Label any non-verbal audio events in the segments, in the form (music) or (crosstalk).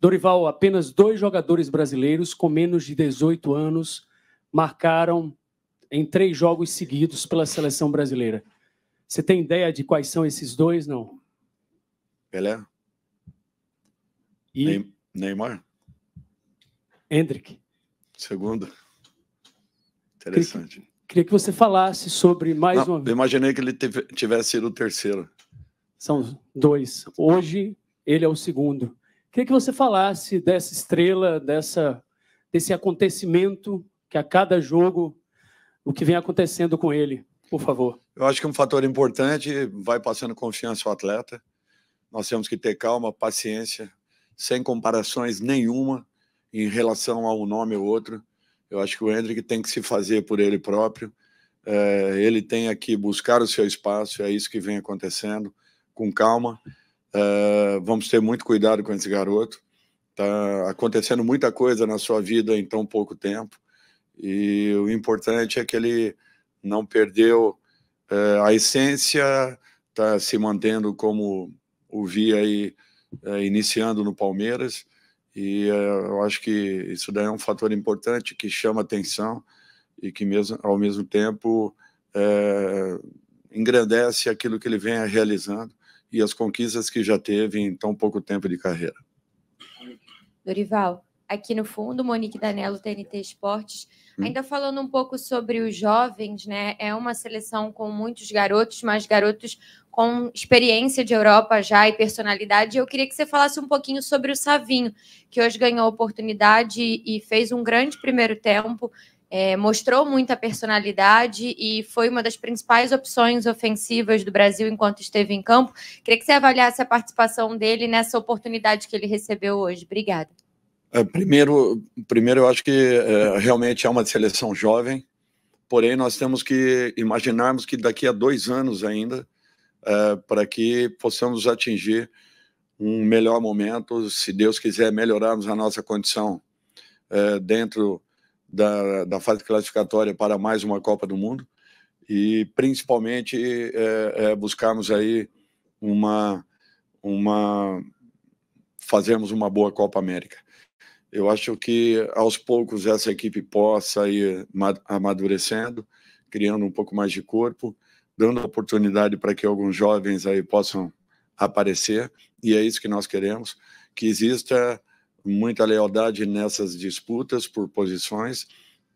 Dorival, apenas dois jogadores brasileiros com menos de 18 anos marcaram em três jogos seguidos pela seleção brasileira. Você tem ideia de quais são esses dois, não? Pelé. E... Neymar. Hendrick. Segundo. Interessante. Queria que, queria que você falasse sobre mais não, uma. Eu imaginei que ele tivesse sido o terceiro. São dois. Hoje ele é o segundo. Queria que você falasse dessa estrela, dessa, desse acontecimento que a cada jogo, o que vem acontecendo com ele, por favor. Eu acho que é um fator importante vai passando confiança ao atleta. Nós temos que ter calma, paciência, sem comparações nenhuma em relação a um nome ou outro. Eu acho que o Hendrick tem que se fazer por ele próprio. É, ele tem aqui buscar o seu espaço, é isso que vem acontecendo, com calma. Uh, vamos ter muito cuidado com esse garoto. Está acontecendo muita coisa na sua vida em tão pouco tempo. E o importante é que ele não perdeu uh, a essência, está se mantendo como o vi aí, uh, iniciando no Palmeiras. E eu acho que isso daí é um fator importante que chama atenção e que, mesmo, ao mesmo tempo, engrandece aquilo que ele vem realizando e as conquistas que já teve em tão pouco tempo de carreira. Dorival, aqui no fundo, Monique Danello, TNT Esportes. Hum. Ainda falando um pouco sobre os jovens, né? É uma seleção com muitos garotos, mas garotos com experiência de Europa já e personalidade. Eu queria que você falasse um pouquinho sobre o Savinho, que hoje ganhou oportunidade e fez um grande primeiro tempo é, mostrou muita personalidade e foi uma das principais opções ofensivas do Brasil enquanto esteve em campo. Queria que você avaliasse a participação dele nessa oportunidade que ele recebeu hoje. Obrigada. É, primeiro, primeiro, eu acho que é, realmente é uma seleção jovem, porém nós temos que imaginarmos que daqui a dois anos ainda, é, para que possamos atingir um melhor momento, se Deus quiser melhorarmos a nossa condição é, dentro da, da fase classificatória para mais uma Copa do Mundo e principalmente é, é, buscarmos aí uma uma fazermos uma boa Copa América. Eu acho que aos poucos essa equipe possa ir amadurecendo, criando um pouco mais de corpo, dando oportunidade para que alguns jovens aí possam aparecer e é isso que nós queremos que exista muita lealdade nessas disputas por posições,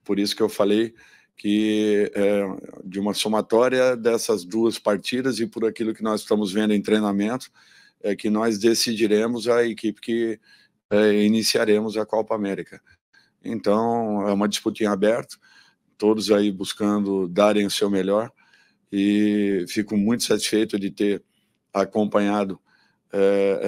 por isso que eu falei que é, de uma somatória dessas duas partidas e por aquilo que nós estamos vendo em treinamento, é que nós decidiremos a equipe que é, iniciaremos a Copa América. Então, é uma disputa em aberto, todos aí buscando darem o seu melhor e fico muito satisfeito de ter acompanhado é,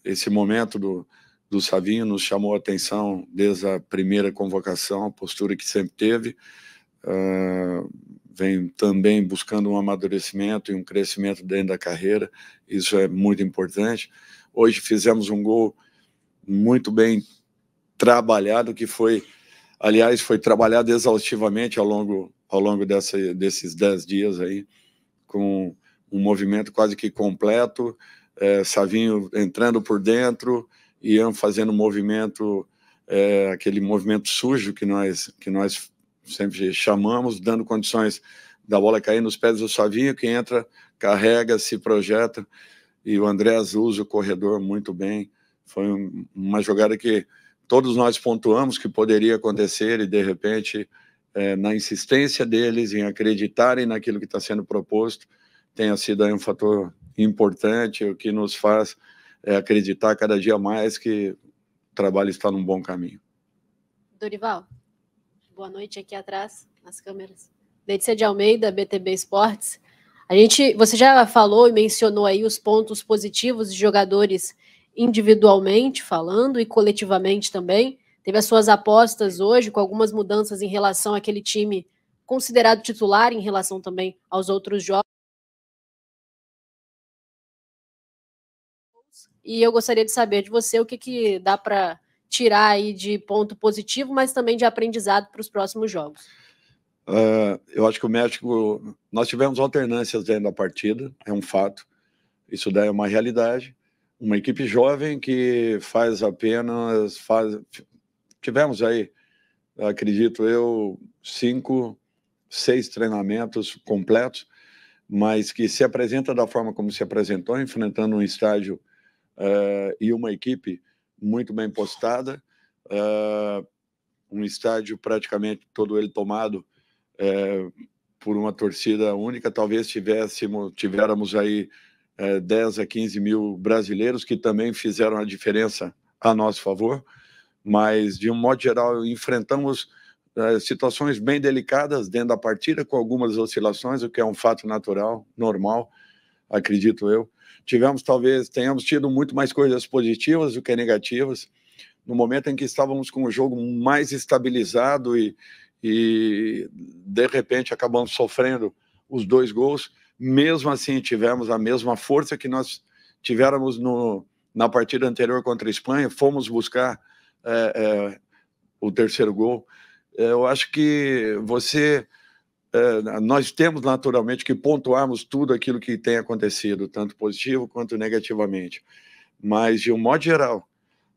é, esse momento do, do Savinho nos chamou a atenção desde a primeira convocação, a postura que sempre teve. Uh, vem também buscando um amadurecimento e um crescimento dentro da carreira, isso é muito importante. Hoje fizemos um gol muito bem trabalhado, que foi, aliás, foi trabalhado exaustivamente ao longo, ao longo dessa, desses dez dias aí, com um movimento quase que completo, é, Savinho entrando por dentro, iam fazendo movimento, é, aquele movimento sujo que nós, que nós sempre chamamos, dando condições da bola cair nos pés do Savinho, que entra, carrega, se projeta, e o André usa o corredor muito bem. Foi uma jogada que todos nós pontuamos que poderia acontecer e, de repente, é, na insistência deles em acreditarem naquilo que está sendo proposto, tenha sido um fator importante, o que nos faz é acreditar cada dia mais que o trabalho está num bom caminho. Dorival, boa noite aqui atrás, nas câmeras. Letícia de Almeida, BTB Esportes. A gente, você já falou e mencionou aí os pontos positivos de jogadores individualmente falando e coletivamente também. Teve as suas apostas hoje com algumas mudanças em relação àquele time considerado titular em relação também aos outros jogos. E eu gostaria de saber de você o que, que dá para tirar aí de ponto positivo, mas também de aprendizado para os próximos jogos. Uh, eu acho que o México. Nós tivemos alternâncias dentro da partida, é um fato. Isso daí é uma realidade. Uma equipe jovem que faz apenas. Faz, tivemos aí, acredito eu, cinco, seis treinamentos completos, mas que se apresenta da forma como se apresentou, enfrentando um estádio uh, e uma equipe muito bem postada, uh, um estádio praticamente todo ele tomado uh, por uma torcida única. Talvez tivéssemos, tivéssemos aí é, 10 a 15 mil brasileiros que também fizeram a diferença a nosso favor, mas de um modo geral enfrentamos situações bem delicadas dentro da partida, com algumas oscilações, o que é um fato natural, normal, acredito eu, tivemos talvez tenhamos tido muito mais coisas positivas do que negativas no momento em que estávamos com o jogo mais estabilizado e, e de repente acabamos sofrendo os dois gols mesmo assim tivemos a mesma força que nós tivéramos no, na partida anterior contra a Espanha fomos buscar é, é, o terceiro gol eu acho que você ah, nós temos naturalmente que pontuarmos tudo aquilo que tem acontecido, tanto positivo quanto negativamente. Mas, de um modo geral,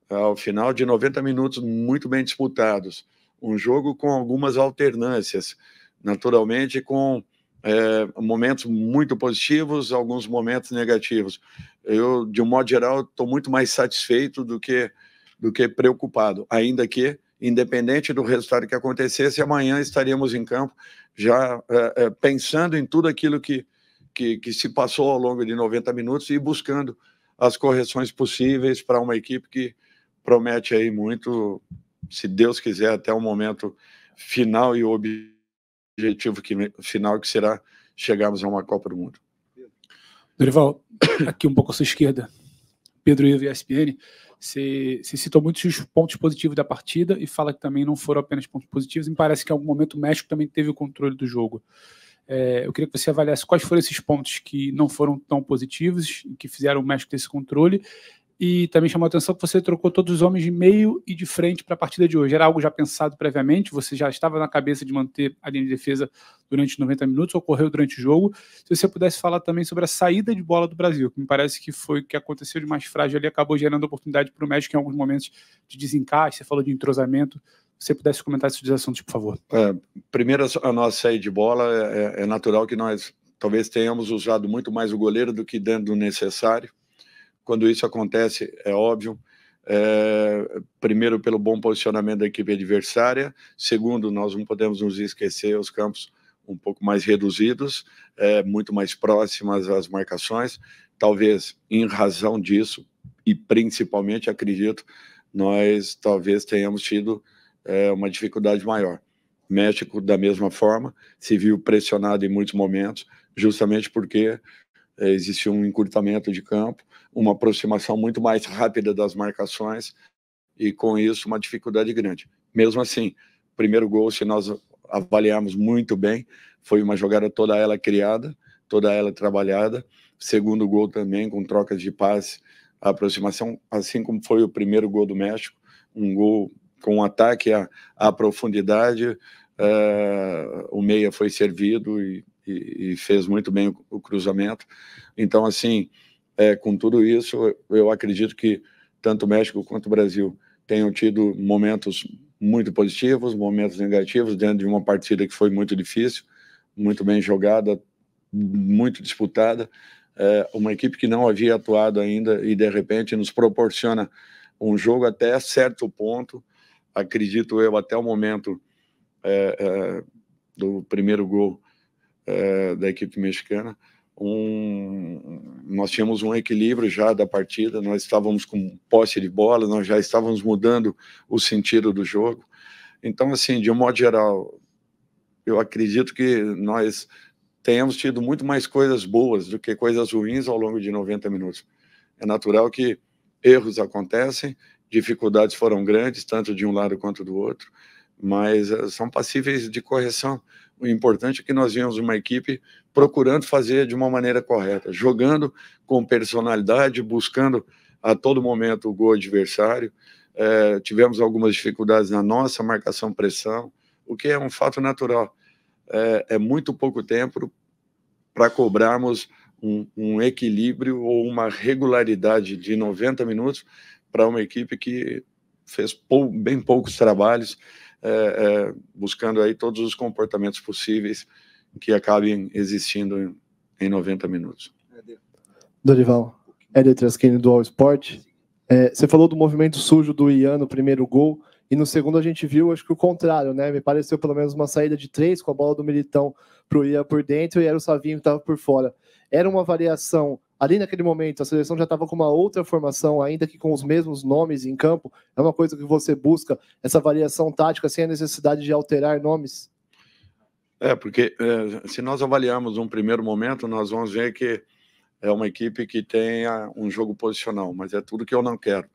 ao final de 90 minutos muito bem disputados, um jogo com algumas alternâncias, naturalmente com é, momentos muito positivos, alguns momentos negativos. Eu, de um modo geral, estou muito mais satisfeito do que do que preocupado, ainda que independente do resultado que acontecesse, amanhã estaríamos em campo já é, é, pensando em tudo aquilo que, que, que, se passou ao longo de 90 minutos e buscando as correções possíveis para uma equipe que promete aí muito, se Deus quiser, até o momento final e o objetivo que, final que será chegarmos a uma Copa do Mundo. Dorival, (coughs) aqui um pouco à sua esquerda, Pedro Ivo e ESPN. Você, você citou muitos pontos positivos da partida e fala que também não foram apenas pontos positivos. me parece que em algum momento o México também teve o controle do jogo. É, eu queria que você avaliasse quais foram esses pontos que não foram tão positivos, que fizeram o México ter esse controle, e também chamou a atenção que você trocou todos os homens de meio e de frente para a partida de hoje. Era algo já pensado previamente? Você já estava na cabeça de manter a linha de defesa durante 90 minutos? Ocorreu durante o jogo? Se você pudesse falar também sobre a saída de bola do Brasil, que me parece que foi o que aconteceu de mais frágil ali, acabou gerando oportunidade para o México em alguns momentos de desencaixe. Você falou de entrosamento. Se você pudesse comentar esses dois assuntos, por favor. É, primeiro, a nossa saída de bola é, é, é natural que nós talvez tenhamos usado muito mais o goleiro do que dando o necessário quando isso acontece, é óbvio, é, primeiro pelo bom posicionamento da equipe adversária, segundo, nós não podemos nos esquecer os campos um pouco mais reduzidos, é, muito mais próximas às marcações, talvez em razão disso e principalmente acredito nós talvez tenhamos tido é, uma dificuldade maior. México da mesma forma se viu pressionado em muitos momentos, justamente porque é, existe um encurtamento de campo, uma aproximação muito mais rápida das marcações e, com isso, uma dificuldade grande. Mesmo assim, primeiro gol, se nós avaliarmos muito bem, foi uma jogada toda ela criada, toda ela trabalhada. Segundo gol também, com trocas de passe, a aproximação, assim como foi o primeiro gol do México, um gol com ataque à, à profundidade, uh, o meia foi servido e, e, e fez muito bem o, o cruzamento. Então, assim, é, com tudo isso, eu acredito que tanto o México quanto o Brasil tenham tido momentos muito positivos, momentos negativos, dentro de uma partida que foi muito difícil, muito bem jogada, muito disputada. É, uma equipe que não havia atuado ainda e, de repente, nos proporciona um jogo até certo ponto, acredito eu, até o momento é, é, do primeiro gol é, da equipe mexicana, um, nós tínhamos um equilíbrio já da partida, nós estávamos com posse de bola, nós já estávamos mudando o sentido do jogo. Então, assim, de um modo geral, eu acredito que nós tenhamos tido muito mais coisas boas do que coisas ruins ao longo de 90 minutos. É natural que erros acontecem, dificuldades foram grandes, tanto de um lado quanto do outro, mas eh, são passíveis de correção. O importante é que nós vimos uma equipe procurando fazer de uma maneira correta, jogando com personalidade, buscando a todo momento o gol adversário. É, tivemos algumas dificuldades na nossa marcação-pressão, o que é um fato natural. É, é muito pouco tempo para cobrarmos um, um, equilíbrio ou uma regularidade de 90 minutos para uma equipe que fez pou, bem poucos trabalhos é, é, buscando aí todos os comportamentos possíveis que acabem existindo em, em 90 minutos. Dorival, Hélio Trasquini do All Sport. É, você falou do movimento sujo do Ian no primeiro gol, e no segundo a gente viu, acho que o contrário, né? Me pareceu pelo menos uma saída de três com a bola do Militão para o Ian por dentro e era o Savinho que estava por fora. Era uma variação Ali naquele momento, a seleção já estava com uma outra formação, ainda que com os mesmos nomes em campo. É uma coisa que você busca, essa variação tática, sem a necessidade de alterar nomes? É, porque é, se nós avaliarmos um primeiro momento, nós vamos ver que é uma equipe que tem um jogo posicional, mas é tudo que eu não quero.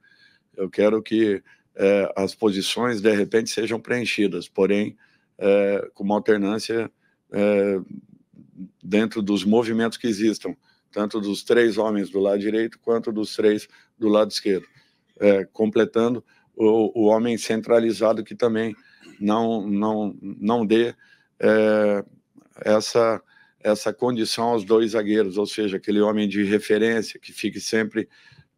Eu quero que é, as posições, de repente, sejam preenchidas, porém, é, com uma alternância é, dentro dos movimentos que existam tanto dos três homens do lado direito quanto dos três do lado esquerdo, é, completando o, o, homem centralizado que também não não não dê é, essa essa condição aos dois zagueiros, ou seja, aquele homem de referência que fique sempre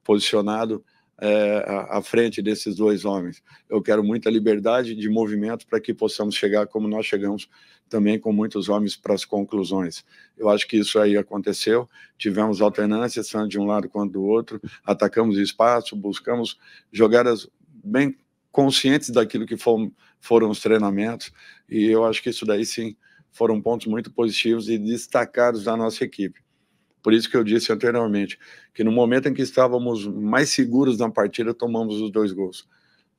posicionado é, à frente desses dois homens. Eu quero muita liberdade de movimento para que possamos chegar como nós chegamos também com muitos homens para as conclusões. Eu acho que isso aí aconteceu, tivemos alternância, tanto de um lado quanto do outro, atacamos espaço, buscamos jogadas bem conscientes daquilo que foram, foram os treinamentos, e eu acho que isso daí sim foram pontos muito positivos e destacados da nossa equipe. Por isso que eu disse anteriormente que no momento em que estávamos mais seguros na partida, tomamos os dois gols.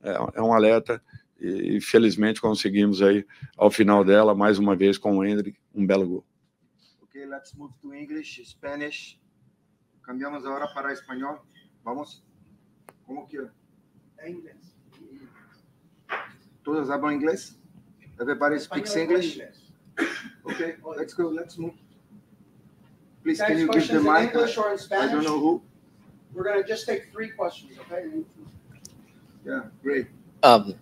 É, é um alerta e felizmente conseguimos aí ao final dela mais uma vez com o Hendrick um belo gol. Ok, let's move to English, Spanish. Cambiamos agora para espanhol. Vamos. Como que? É, é inglês. Todos falam inglês? Everybody speaks é English. Okay, let's go. Let's move. Please, can you give the mic? English or in Spanish? I don't know who. We're gonna just take three questions, okay? Yeah, great. Um,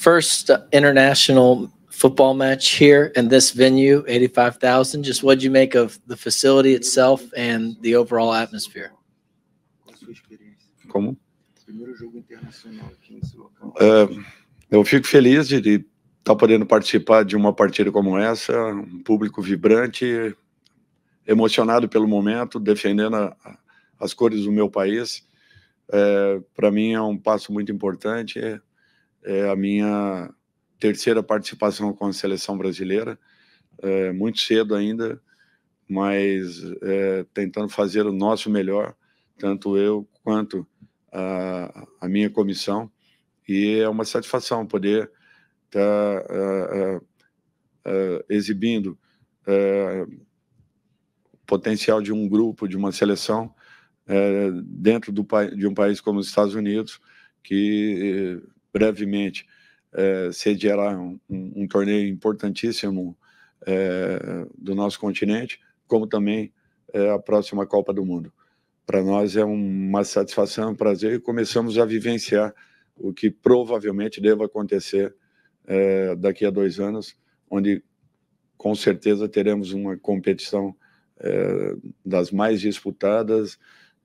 first international football match here in this venue, 85,000. Just what do you make of the facility itself and the overall atmosphere? Como? É, eu fico feliz de estar tá podendo participar de uma partida como essa, um público vibrante, emocionado pelo momento, defendendo a, as cores do meu país. É, Para mim é um passo muito importante é a minha terceira participação com a seleção brasileira, é, muito cedo ainda, mas é, tentando fazer o nosso melhor, tanto eu quanto a, a minha comissão, e é uma satisfação poder estar tá, é, é, é, exibindo o potencial de um grupo, de uma seleção, dentro do, de um país como os Estados Unidos, que brevemente é, sediará um, um, um, torneio importantíssimo é, do nosso continente, como também é, a próxima Copa do Mundo. Para nós é uma satisfação, um prazer, e começamos a vivenciar o que provavelmente deva acontecer é, daqui a dois anos, onde com certeza teremos uma competição é, das mais disputadas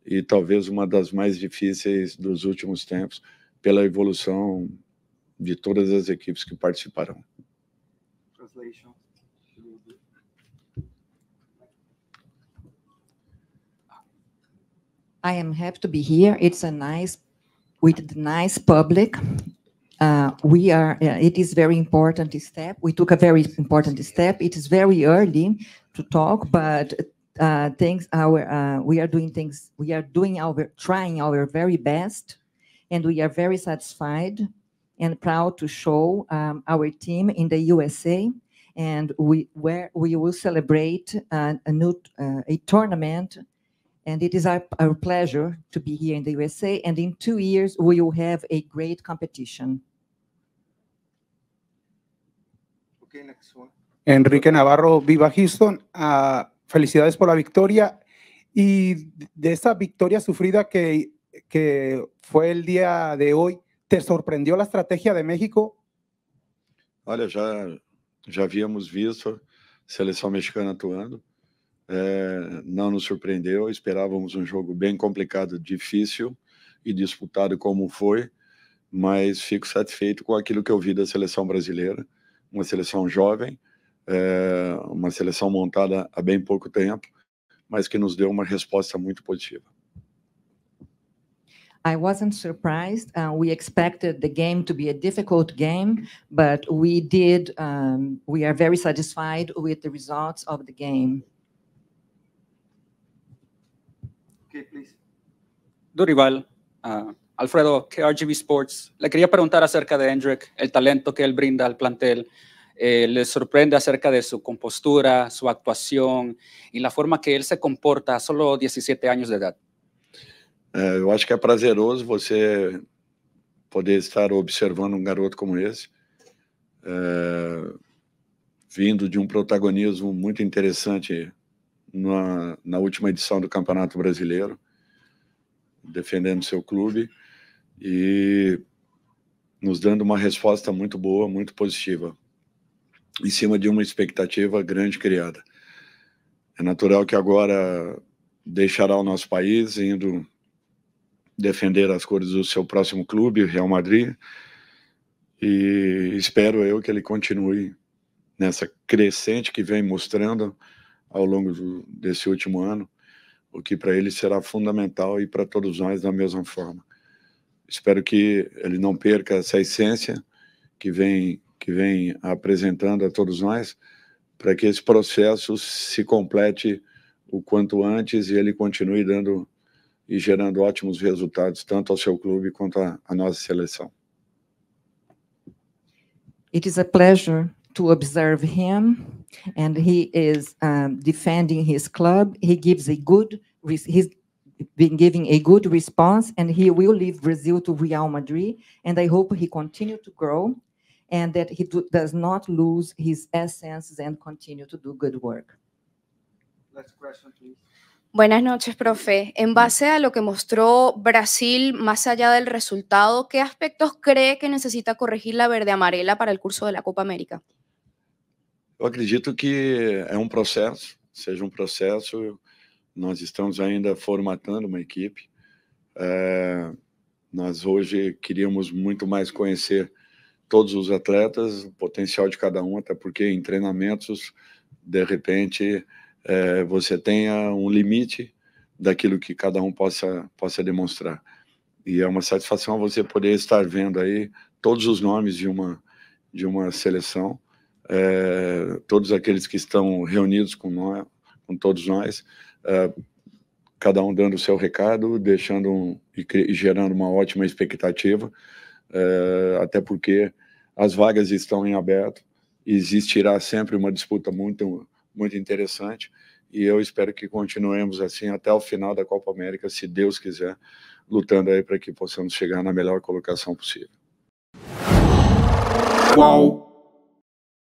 e talvez uma das mais difíceis dos últimos tempos, pela evolução de todas as equipes que participarão. I am happy to be here. It's a nice, with the nice public. Uh, we are. Uh, it is very important step. We took a very important step. It is very early to talk, but uh, things our uh, we are doing things. We are doing our trying our very best and we are very satisfied and proud to show um, our team in the USA, and we where we will celebrate uh, a new uh, a tournament, and it is our, pleasure to be here in the USA. And in two years, we will have a great competition. Okay, next one. Enrique Navarro, Viva Houston. Ah, felicidades por la victoria y de esta victoria sufrida que que fue el día de hoy, ¿te sorprendió la estrategia de México? Olha, já, já havíamos visto a seleção mexicana atuando. É, não nos surpreendeu, esperávamos um jogo bem complicado, difícil e disputado como foi, mas fico satisfeito com aquilo que eu vi da seleção brasileira, uma seleção jovem, é, uma seleção montada há bem pouco tempo, mas que nos deu uma resposta muito positiva. I wasn't surprised. Uh, we expected the game to be a difficult game, but we did. Um, we are very satisfied with the results of the game. Okay, please. Durival, uh, Alfredo, KRGB Sports. Le quería preguntar acerca de Hendrick, el talento que él brinda al plantel. Eh, le sorprende acerca de su compostura, su actuación y la forma que él se comporta a solo 17 años de edad. É, eu acho que é prazeroso você poder estar observando um garoto como esse, é, vindo de um protagonismo muito interessante na, na última edição do Campeonato Brasileiro, defendendo seu clube e nos dando uma resposta muito boa, muito positiva, em cima de uma expectativa grande criada. É natural que agora deixará o nosso país indo defender as cores do seu próximo clube, Real Madrid, e espero eu que ele continue nessa crescente que vem mostrando ao longo do, desse último ano, o que para ele será fundamental e para todos nós da mesma forma. Espero que ele não perca essa essência que vem que vem apresentando a todos nós, para que esse processo se complete o quanto antes e ele continue dando e gerando ótimos resultados tanto ao seu clube quanto à nossa seleção. It is a pleasure to observe him and he is um, defending his club. He gives a good he's been giving a good response and he will leave Brazil to Real Madrid and I hope he continue to grow and that he do, does not lose his essence and continue to do good work. Last question, please. Buenas noches, profe. En base a lo que mostró Brasil, más allá del resultado, ¿qué aspectos cree que necesita corregir la verde amarela para el curso de la Copa América? Eu acredito que é um processo, seja um processo. Nós estamos ainda formatando uma equipe. É, nós hoje queríamos muito mais conhecer todos os atletas, o potencial de cada um, até porque em treinamentos, de repente, é, você tenha um limite daquilo que cada um possa, possa demonstrar. E é uma satisfação você poder estar vendo aí todos os nomes de uma, de uma seleção, é, todos aqueles que estão reunidos com, nós, com todos nós, é, cada um dando o seu recado, deixando um, e, e, gerando uma ótima expectativa, é, até porque as vagas estão em aberto, existirá sempre uma disputa muito muito interessante. E eu espero que continuemos assim até o final da Copa América, se Deus quiser, lutando aí para que possamos chegar na melhor colocação possível. Qual